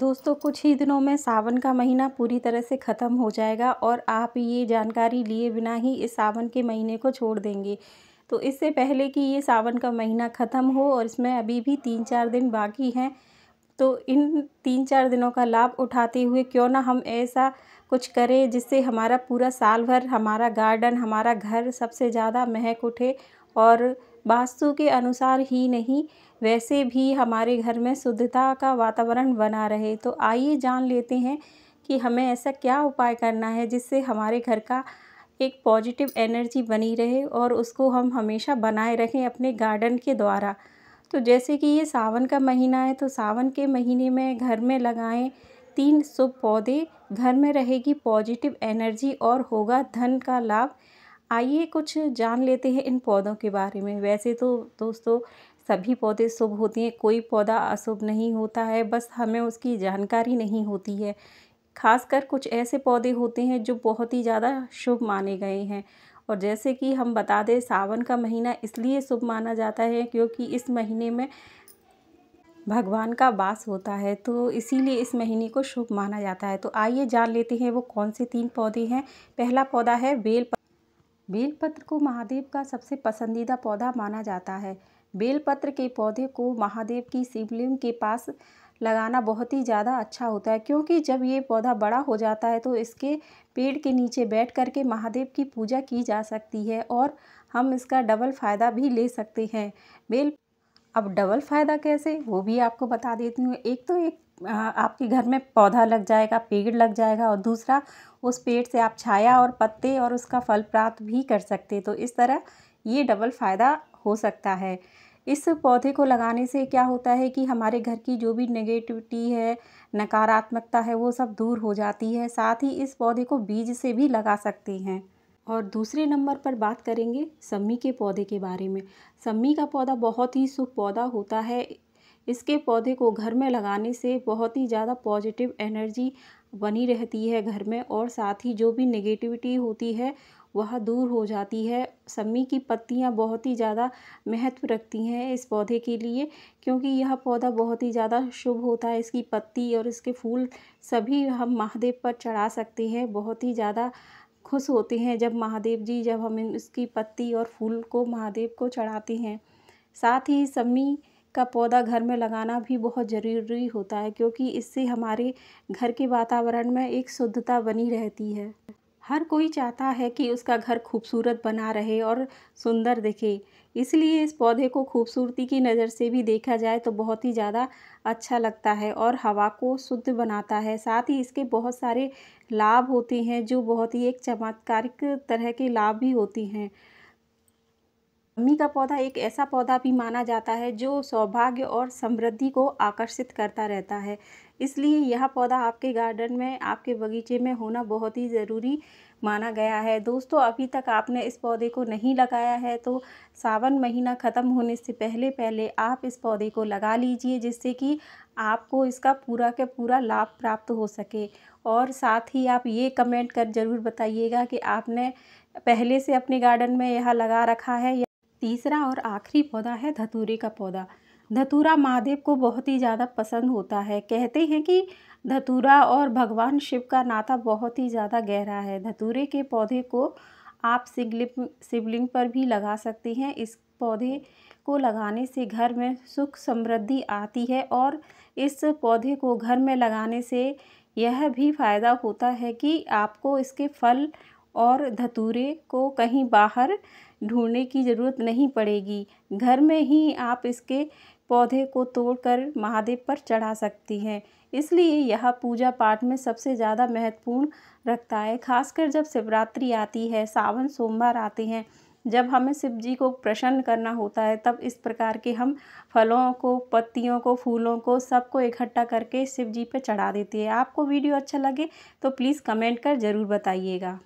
दोस्तों कुछ ही दिनों में सावन का महीना पूरी तरह से ख़त्म हो जाएगा और आप ये जानकारी लिए बिना ही इस सावन के महीने को छोड़ देंगे तो इससे पहले कि ये सावन का महीना ख़त्म हो और इसमें अभी भी तीन चार दिन बाकी हैं तो इन तीन चार दिनों का लाभ उठाते हुए क्यों ना हम ऐसा कुछ करें जिससे हमारा पूरा साल भर हमारा गार्डन हमारा घर सबसे ज़्यादा महक उठे और वास्तु के अनुसार ही नहीं वैसे भी हमारे घर में शुद्धता का वातावरण बना रहे तो आइए जान लेते हैं कि हमें ऐसा क्या उपाय करना है जिससे हमारे घर का एक पॉजिटिव एनर्जी बनी रहे और उसको हम हमेशा बनाए रखें अपने गार्डन के द्वारा तो जैसे कि ये सावन का महीना है तो सावन के महीने में घर में लगाएं तीन शुभ पौधे घर में रहेगी पॉजिटिव एनर्जी और होगा धन का लाभ आइए कुछ जान लेते हैं इन पौधों के बारे में वैसे तो दोस्तों सभी पौधे शुभ होते हैं कोई पौधा अशुभ नहीं होता है बस हमें उसकी जानकारी नहीं होती है खासकर कुछ ऐसे पौधे होते हैं जो बहुत ही ज़्यादा शुभ माने गए हैं और जैसे कि हम बता दें सावन का महीना इसलिए शुभ माना जाता है क्योंकि इस महीने में भगवान का वास होता है तो इसीलिए इस महीने को शुभ माना जाता है तो आइए जान लेते हैं वो कौन से तीन पौधे हैं पहला पौधा है बेल बेलपत्र को महादेव का सबसे पसंदीदा पौधा माना जाता है बेलपत्र के पौधे को महादेव की शिवलिंग के पास लगाना बहुत ही ज़्यादा अच्छा होता है क्योंकि जब ये पौधा बड़ा हो जाता है तो इसके पेड़ के नीचे बैठ कर के महादेव की पूजा की जा सकती है और हम इसका डबल फ़ायदा भी ले सकते हैं बेल अब डबल फ़ायदा कैसे वो भी आपको बता देती हूँ एक तो एक आपके घर में पौधा लग जाएगा पेड़ लग जाएगा और दूसरा उस पेड़ से आप छाया और पत्ते और उसका फल प्राप्त भी कर सकते तो इस तरह ये डबल फ़ायदा हो सकता है इस पौधे को लगाने से क्या होता है कि हमारे घर की जो भी नेगेटिविटी है नकारात्मकता है वो सब दूर हो जाती है साथ ही इस पौधे को बीज से भी लगा सकते हैं और दूसरे नंबर पर बात करेंगे सम्मी के पौधे के बारे में सम्मी का पौधा बहुत ही शुभ पौधा होता है इसके पौधे को घर में लगाने से बहुत ही ज़्यादा पॉजिटिव एनर्जी बनी रहती है घर में और साथ ही जो भी नेगेटिविटी होती है वह दूर हो जाती है सम्मी की पत्तियां बहुत ही ज़्यादा महत्व रखती हैं इस पौधे के लिए क्योंकि यह पौधा बहुत ही ज़्यादा शुभ होता है इसकी पत्ती और इसके फूल सभी हम महादेव पर चढ़ा सकते हैं बहुत ही ज़्यादा खुश होते हैं जब महादेव जी जब हम इसकी पत्ती और फूल को महादेव को चढ़ाते हैं साथ ही सम्मी का पौधा घर में लगाना भी बहुत ज़रूरी होता है क्योंकि इससे हमारे घर के वातावरण में एक शुद्धता बनी रहती है हर कोई चाहता है कि उसका घर खूबसूरत बना रहे और सुंदर दिखे इसलिए इस पौधे को खूबसूरती की नज़र से भी देखा जाए तो बहुत ही ज़्यादा अच्छा लगता है और हवा को शुद्ध बनाता है साथ ही इसके बहुत सारे लाभ होते हैं जो बहुत ही एक चमत्कारिक तरह के लाभ भी होते हैं अम्मी का पौधा एक ऐसा पौधा भी माना जाता है जो सौभाग्य और समृद्धि को आकर्षित करता रहता है इसलिए यह पौधा आपके गार्डन में आपके बगीचे में होना बहुत ही ज़रूरी माना गया है दोस्तों अभी तक आपने इस पौधे को नहीं लगाया है तो सावन महीना ख़त्म होने से पहले पहले आप इस पौधे को लगा लीजिए जिससे कि आपको इसका पूरा के पूरा लाभ प्राप्त हो सके और साथ ही आप ये कमेंट कर ज़रूर बताइएगा कि आपने पहले से अपने गार्डन में यह लगा रखा है तीसरा और आखिरी पौधा है धतूरे का पौधा धतूरा महादेव को बहुत ही ज़्यादा पसंद होता है कहते हैं कि धतूरा और भगवान शिव का नाता बहुत ही ज़्यादा गहरा है धतूरे के पौधे को आप सिगलिंग शिवलिंग पर भी लगा सकती हैं इस पौधे को लगाने से घर में सुख समृद्धि आती है और इस पौधे को घर में लगाने से यह भी फ़ायदा होता है कि आपको इसके फल और धतूरे को कहीं बाहर ढूंढने की ज़रूरत नहीं पड़ेगी घर में ही आप इसके पौधे को तोड़कर महादेव पर चढ़ा सकती हैं इसलिए यह पूजा पाठ में सबसे ज़्यादा महत्वपूर्ण रखता है खासकर जब शिवरात्रि आती है सावन सोमवार आते हैं जब हमें शिव जी को प्रसन्न करना होता है तब इस प्रकार के हम फलों को पत्तियों को फूलों को सबको इकट्ठा करके शिव जी पर चढ़ा देती है आपको वीडियो अच्छा लगे तो प्लीज़ कमेंट कर ज़रूर बताइएगा